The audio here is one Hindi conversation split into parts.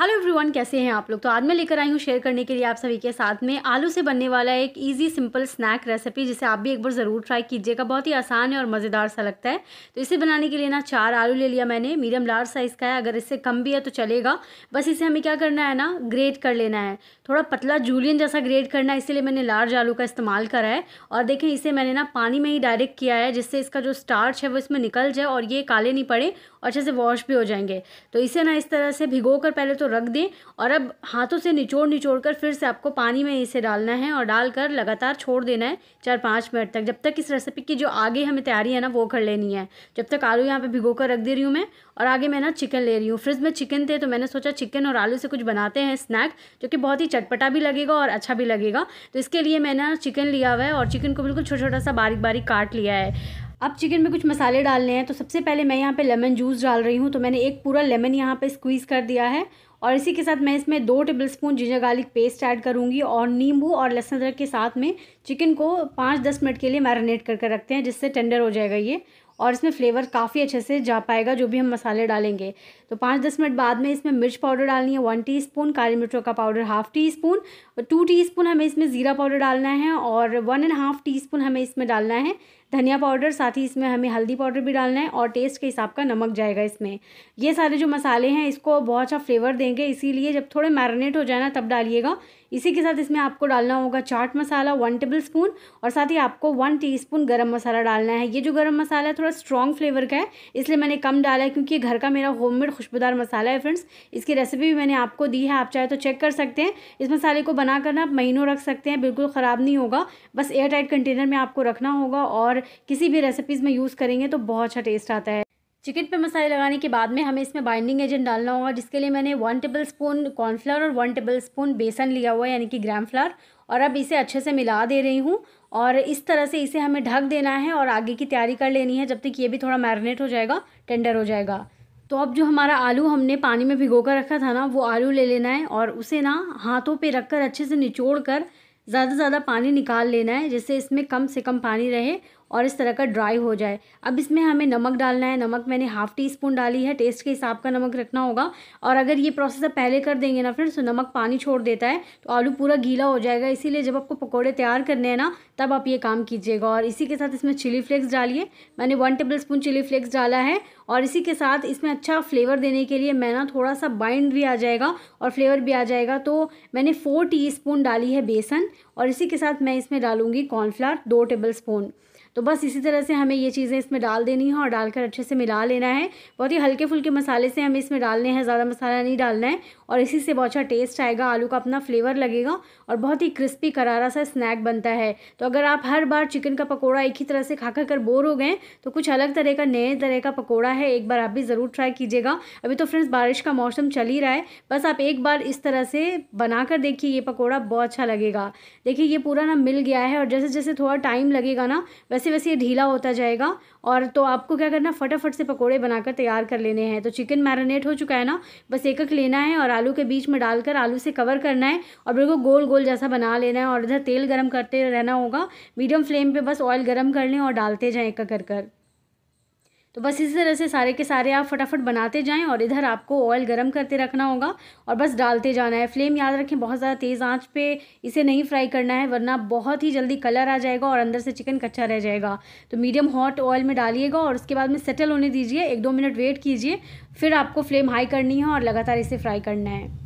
हेलो एवरीवन कैसे हैं आप लोग तो आज मैं लेकर आई हूँ शेयर करने के लिए आप सभी के साथ में आलू से बनने वाला एक इजी सिंपल स्नैक रेसिपी जिसे आप भी एक बार ज़रूर ट्राई कीजिएगा बहुत ही आसान है और मज़ेदार सा लगता है तो इसे बनाने के लिए ना चार आलू ले लिया मैंने मीडियम लार्ज साइज़ का है अगर इससे कम भी है तो चलेगा बस इसे हमें क्या करना है ना ग्रेट कर लेना है थोड़ा पतला जूलियन जैसा ग्रेट करना है इसीलिए मैंने लार्ज आलू का इस्तेमाल करा है और देखें इसे मैंने ना पानी में ही डायरेक्ट किया है जिससे इसका जो स्टार्च है वो इसमें निकल जाए और ये काले नहीं पड़े और अच्छे से वॉश भी हो जाएंगे तो इसे ना इस तरह से भिगो कर पहले तो तो रख दें और अब हाथों से निचोड़ निचोड़ कर फिर से आपको पानी में इसे डालना है और डालकर लगातार छोड़ देना है चार पाँच मिनट तक जब तक इस रेसिपी की जो आगे हमें तैयारी है ना वो कर लेनी है जब तक आलू यहाँ पर भिगो कर रख दे रही हूँ मैं और आगे मैं ना चिकन ले रही हूँ फ्रिज में चिकन थे तो मैंने सोचा चिकन और आलू से कुछ बनाते हैं स्नैक जो कि बहुत ही चटपटा भी लगेगा और अच्छा भी लगेगा तो इसके लिए मैंने चिकन लिया हुआ है और चिकन को बिल्कुल छोटा छोटा सा बारीक बारीक काट लिया है अब चिकन में कुछ मसाले डालने हैं तो सबसे पहले मैं यहाँ पे लेमन जूस डाल रही हूँ तो मैंने एक पूरा लेमन यहाँ पे स्क्वीज़ कर दिया है और इसी के साथ मैं इसमें दो tablespoon ginger garlic paste add करूँगी और नींबू और लहसुन अदरक के साथ में चिकन को पाँच दस मिनट के लिए मैरिनेट कर कर रखते हैं जिससे टेंडर हो जाएगा ये और इसमें फ्लेवर काफ़ी अच्छे से जा पाएगा जो भी हम मसाले डालेंगे तो पाँच दस मिनट बाद में इसमें मिर्च पाउडर डालनी है वन टीस्पून काली मिर्चों का powder half teaspoon two teaspoon हमें इसमें ज़ीरा पाउडर डालना है और one and half teaspoon हमें इसमें डालना है धनिया पाउडर साथ ही इसमें हमें हल्दी पाउडर भी डालना है और टेस्ट के हिसाब का नमक जाएगा इसमें ये सारे जो मसाले हैं इसको बहुत अच्छा फ्लेवर देंगे डालेंगे इसीलिए जब थोड़े मैरिनेट हो जाए ना तब डालिएगा इसी के साथ इसमें आपको डालना होगा chaat masala one tablespoon और साथ ही आपको वन टीस्पून गरम मसाला डालना है ये जो गरम मसाला है थोड़ा स्ट्रॉन्ग फ्लेवर का है इसलिए मैंने कम डाला है क्योंकि घर का मेरा होममेड खुशबूदार मसाला है फ्रेंड्स इसकी रेसिपी भी मैंने आपको दी है आप चाहे तो चेक कर सकते हैं इस मसाले को बना करना आप महीनों रख सकते हैं बिल्कुल ख़राब नहीं होगा बस एयर टाइट कंटेनर में आपको रखना होगा और किसी भी रेसिपीज़ में यूज़ करेंगे तो बहुत अच्छा टेस्ट आता है चिकन पे मसाले लगाने के बाद में हमें इसमें बाइंडिंग एजेंट डालना होगा जिसके लिए मैंने वन टेबल स्पून कॉर्नफ्लावर और वन टेबल स्पून बेसन लिया हुआ है यानी कि ग्राम फ्लावर और अब इसे अच्छे से मिला दे रही हूँ और इस तरह से इसे हमें ढक देना है और आगे की तैयारी कर लेनी है जब तक ये भी थोड़ा मैरिनेट हो जाएगा टेंडर हो जाएगा तो अब जो हमारा आलू हमने पानी में भिगो कर रखा था ना वो आलू ले लेना है और उसे ना हाथों पर रख कर अच्छे से निचोड़ कर ज़्यादा से ज़्यादा पानी निकाल लेना है जिससे इसमें कम से कम पानी रहे और इस तरह का ड्राई हो जाए अब इसमें हमें नमक डालना है नमक मैंने हाफ़ टी स्पून डाली है टेस्ट के हिसाब का नमक रखना होगा और अगर ये प्रोसेस आप पहले कर देंगे ना फ्रेंड्स तो नमक पानी छोड़ देता है तो आलू पूरा गीला हो जाएगा इसीलिए जब आपको पकौड़े तैयार करने हैं ना तब आप ये काम कीजिएगा और इसी के साथ इसमें चिली फ्लेक्स डालिए मैंने one tablespoon chilli flakes डाला है और इसी के साथ इसमें अच्छा फ्लेवर देने के लिए मैं ना थोड़ा सा बाइंड भी आ जाएगा और फ्लेवर भी आ जाएगा तो मैंने फ़ोर टीस्पून डाली है बेसन और इसी के साथ मैं इसमें डालूँगी कॉर्नफ्लावर दो टेबल स्पून तो बस इसी तरह से हमें ये चीज़ें इसमें डाल देनी है और डालकर अच्छे से मिला लेना है बहुत ही हल्के फुल्के मसाले से हमें इसमें डालने हैं ज़्यादा मसाला नहीं डालना है और इसी से बहुत अच्छा टेस्ट आएगा आलू का अपना फ्लेवर लगेगा और बहुत ही क्रिस्पी करारा सा स्नैक बनता है तो अगर आप हर बार चिकन का पकौड़ा एक ही तरह से खा कर बोर हो गए तो कुछ अलग तरह का नए तरह का पकौड़ा है एक बार आप भी ज़रूर ट्राई कीजिएगा अभी तो फ्रेंड्स बारिश का मौसम चल ही रहा है बस आप एक बार इस तरह से बना कर देखिए ये पकौड़ा बहुत अच्छा लगेगा देखिए ये पूरा ना मिल गया है और जैसे जैसे थोड़ा टाइम लगेगा ना वैसे वैसे वैसे ये ढीला होता जाएगा और तो आपको क्या करना फटाफट से पकोड़े बनाकर तैयार कर लेने हैं तो चिकन मैरिनेट हो चुका है ना बस एक एक लेना है और आलू के बीच में डालकर आलू से कवर करना है और बिल्कुल गोल गोल जैसा बना लेना है और इधर तेल गर्म करते रहना होगा मीडियम फ्लेम पर बस ऑयल गर्म कर लें और डालते जाएँ एक कर कर तो बस इसी तरह से सारे के सारे आप फटाफट बनाते जाएं और इधर आपको ऑयल गर्म करते रखना होगा और बस डालते जाना है फ्लेम याद रखें बहुत ज़्यादा तेज़ आंच पे इसे नहीं फ्राई करना है वरना बहुत ही जल्दी कलर आ जाएगा और अंदर से चिकन कच्चा रह जाएगा तो मीडियम हॉट ऑयल में डालिएगा और उसके बाद में सेटल होने दीजिए एक दो मिनट वेट कीजिए फिर आपको फ्लेम हाई करनी है और लगातार इसे फ्राई करना है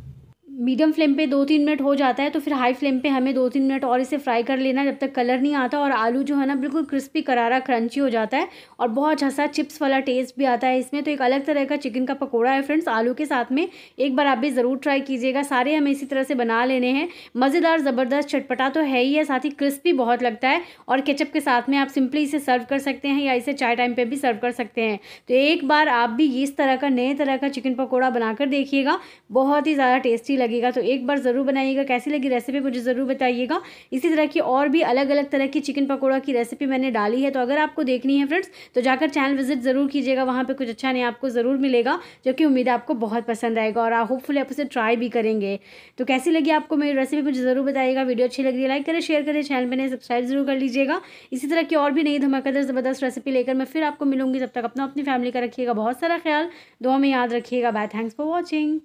मीडियम फ्लेम पे दो तीन मिनट हो जाता है तो फिर हाई फ्लेम पे हमें दो तीन मिनट और इसे फ्राई कर लेना जब तक कलर नहीं आता और आलू जो है ना बिल्कुल क्रिस्पी करारा क्रंची हो जाता है और बहुत अच्छा सा चिप्स वाला टेस्ट भी आता है इसमें तो एक अलग तरह का चिकन का पकौड़ा है फ्रेंड्स आलू के साथ में एक बार आप भी ज़रूर ट्राई कीजिएगा सारे हमें इसी तरह से बना लेने हैं मज़ेदार ज़बरदस्त चटपटा तो है ही है साथ ही क्रिस्पी बहुत लगता है और केचप के साथ में आप सिंपली इसे सर्व कर सकते हैं या इसे चाय टाइम पर भी सर्व कर सकते हैं तो एक बार आप भी इस तरह का नए तरह का चिकन पकौड़ा बनाकर देखिएगा बहुत ही ज़्यादा टेस्टी लगे लगेगा तो एक बार ज़रूर बनाइएगा कैसी लगी रेसिपी मुझे ज़रूर बताइएगा इसी तरह की और भी अलग अलग तरह की चिकन पकौड़ा की रेसिपी मैंने डाली है तो अगर आपको देखनी है फ्रेंड्स तो जाकर चैनल विजिट ज़रूर कीजिएगा वहाँ पर कुछ अच्छा नहीं आपको ज़रूर मिलेगा जो कि उम्मीद आपको बहुत पसंद आएगा और होपफुली आप उसे ट्राई भी करेंगे तो कैसी लगी आपको मेरी रेसिपी मुझे ज़रूर बताइएगा वीडियो अच्छी लग रही है लाइक करें शेयर करें चैनल पर सब्सक्राइब जरूर कर लीजिएगा इसी तरह की और भी नई धमाकेदार ज़बरदस्त रेसिपी लेकर मैं फिर आपको मिलूंगी जब तक अपना अपनी फैमिली का रखिएगा बहुत सारा ख्याल दो में याद रखिएगा बाय थैंक्स फॉर वॉचिंग